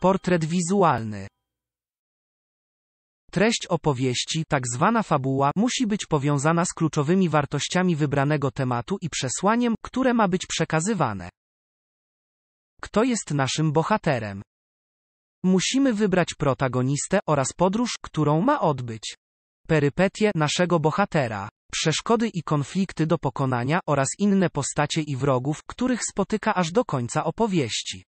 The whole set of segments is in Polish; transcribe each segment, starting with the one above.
Portret wizualny. Treść opowieści, tak zwana fabuła, musi być powiązana z kluczowymi wartościami wybranego tematu i przesłaniem, które ma być przekazywane. Kto jest naszym bohaterem? Musimy wybrać protagonistę oraz podróż, którą ma odbyć. Perypetie naszego bohatera przeszkody i konflikty do pokonania oraz inne postacie i wrogów, których spotyka aż do końca opowieści.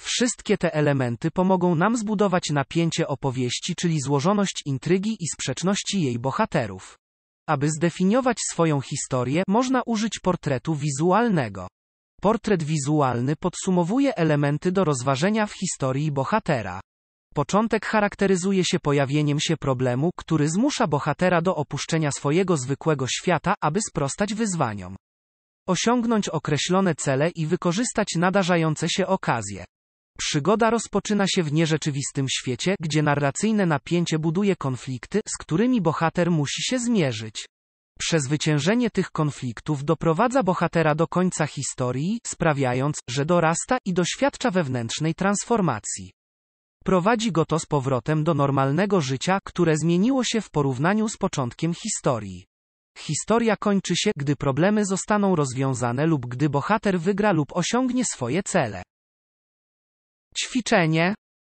Wszystkie te elementy pomogą nam zbudować napięcie opowieści, czyli złożoność intrygi i sprzeczności jej bohaterów. Aby zdefiniować swoją historię, można użyć portretu wizualnego. Portret wizualny podsumowuje elementy do rozważenia w historii bohatera. Początek charakteryzuje się pojawieniem się problemu, który zmusza bohatera do opuszczenia swojego zwykłego świata, aby sprostać wyzwaniom. Osiągnąć określone cele i wykorzystać nadarzające się okazje. Przygoda rozpoczyna się w nierzeczywistym świecie, gdzie narracyjne napięcie buduje konflikty, z którymi bohater musi się zmierzyć. Przezwyciężenie tych konfliktów doprowadza bohatera do końca historii, sprawiając, że dorasta i doświadcza wewnętrznej transformacji. Prowadzi go to z powrotem do normalnego życia, które zmieniło się w porównaniu z początkiem historii. Historia kończy się, gdy problemy zostaną rozwiązane lub gdy bohater wygra lub osiągnie swoje cele. Ćwiczenie.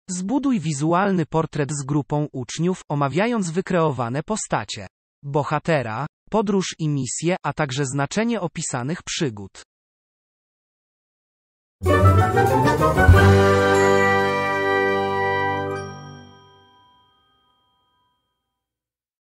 Zbuduj wizualny portret z grupą uczniów, omawiając wykreowane postacie bohatera, podróż i misje, a także znaczenie opisanych przygód.